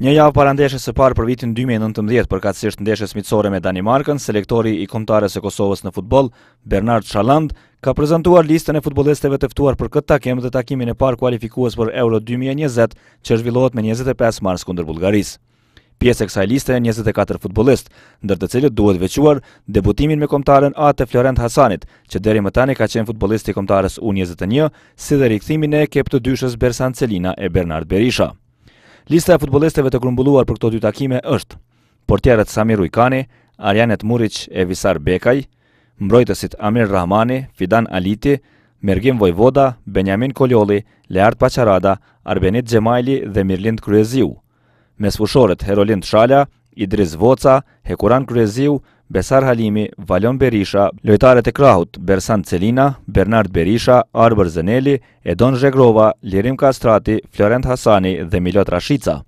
Një javë para ndeshjes së parë për vitin 2019, përkatësisht ndeshjes miqësore me Danimarkën, selektori i kombëtarës së Kosovës në futboll, Bernard Shaland, ka prezantuar listën e futbollistëve të ftuar për këtë takim dhe takimin e parë kualifikues për Euro 2020, që zhvillohet më 25 mars kundër Bullgarisë. Pjesë e kësaj liste janë 24 futbollistë, ndër të cilët duhet veçuar debutimin me kombëtarën A te Florent Hasanit, që deri më tani ka qenë futbollist i kombëtarës U21, si dhe rikthimin e ekip të dyshës Bersan Celina e Bernard Berisha. Lista e futbolisteve të grumbulluar për këto dy takime është portierët Samir Ujkani, Arjanet Muric e Visar Bekaj, mbrojtësit Amir Rahmani, Fidan Aliti, Mergim Vojvoda, Benjamin Kolioli, Leart Paçarada, Arbenit Gjemajli dhe Mirlind Kryeziu. Mesfushoret Herolind Shala, Idris Voca, Hekuran Kryeziu, Besar Halimi, Valon Berisha, lojtarët e krahut Bersan Celina, Bernard Berisha, Arbër Zeneli, Edon Zhegrova, Lirim Kastrati, Florent Hasani dhe Milot Rashica.